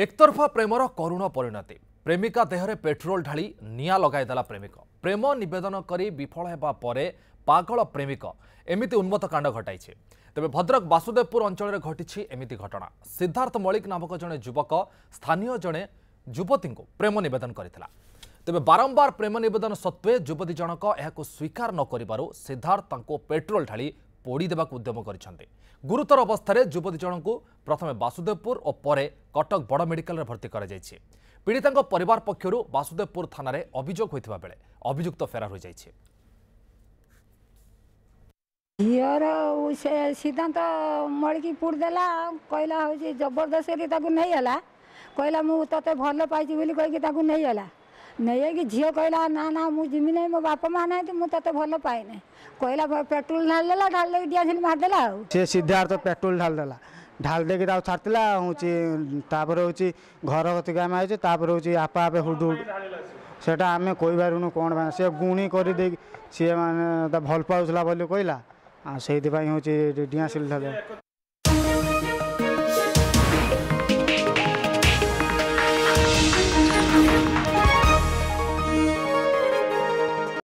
ଏକତରଫା ପ୍ରେମର କରୁଣ ପରିଣତି ପ୍ରେମିକା ଦେହରେ ପେଟ୍ରୋଲ ଢାଳି ନିଆଁ ଲଗାଇଦେଲା ପ୍ରେମିକ ପ୍ରେମ ନିବେଦନ କରି ବିଫଳ ହେବା ପରେ ପାଗଳ ପ୍ରେମିକ ଏମିତି ଉନ୍ମତ କାଣ୍ଡ ଘଟାଇଛି ତେବେ ଭଦ୍ରକ ବାସୁଦେବପୁର ଅଞ୍ଚଳରେ ଘଟିଛି ଏମିତି ଘଟଣା ସିଦ୍ଧାର୍ଥ ମଳିକ ନାମକ ଜଣେ ଯୁବକ ସ୍ଥାନୀୟ ଜଣେ ଯୁବତୀଙ୍କୁ ପ୍ରେମ ନିବେଦନ କରିଥିଲା ତେବେ ବାରମ୍ବାର ପ୍ରେମ ନିବେଦନ ସତ୍ତ୍ୱେ ଯୁବତୀ ଜଣକ ଏହାକୁ ସ୍ୱୀକାର ନ କରିବାରୁ ସିଦ୍ଧାର୍ଥ ତାଙ୍କୁ ପେଟ୍ରୋଲ ଢାଳି ପୋଡ଼ି ଦେବାକୁ ଉଦ୍ୟମ କରିଛନ୍ତି ଗୁରୁତର ଅବସ୍ଥାରେ ଯୁବତୀ ଜଣଙ୍କୁ ପ୍ରଥମେ ବାସୁଦେବପୁର ଓ ପରେ କଟକ ବଡ଼ ମେଡିକାଲରେ ଭର୍ତ୍ତି କରାଯାଇଛି ପୀଡ଼ିତାଙ୍କ ପରିବାର ପକ୍ଷରୁ ବାସୁଦେବପୁର ଥାନାରେ ଅଭିଯୋଗ ହୋଇଥିବା ବେଳେ ଅଭିଯୁକ୍ତ ଫେରାର ହୋଇଯାଇଛି ଝିଅର ସେ ସିଦ୍ଧାନ୍ତ ମଳିକି ପୁଡ଼ି ଦେଲା କହିଲା ହେଉଛି ଜବରଦସ୍ତ କରି ତାକୁ ନେଇଗଲା କହିଲା ମୁଁ ତୋତେ ଭଲ ପାଇଛି ବୋଲି କହିକି ତାକୁ ନେଇଗଲା ନେଇକି ଝିଅ କହିଲା ନା ନା ମୁଁ ଯିମିନି ମୋ ବାପା ମା ନାହାନ୍ତି ମୁଁ ତତେ ଭଲ ପାଏନି କହିଲା ପେଟ୍ରୋଲ ଢାଳିଦେଲା ଢାଳିଦେକି ଡିଆସିଲ ମାରିଦେଲା ଆଉ ସେ ସିଦ୍ଧାର୍ଥ ପେଟ୍ରୋଲ ଢାଳିଦେଲା ঢাল দেখি তাও ছাড়া হচ্ছে তাপরে হচ্ছে ঘর থেকে আমি আছি তাপরে হচ্ছে আপা আপে হুডু সেটা আমি কইপারুনু কোণ সে গুণি করে দেখি সি মানে তা ভাল পাওয়া বলে কইলা সেইপাই হচ্ছে ডিয়াশিল ঢালে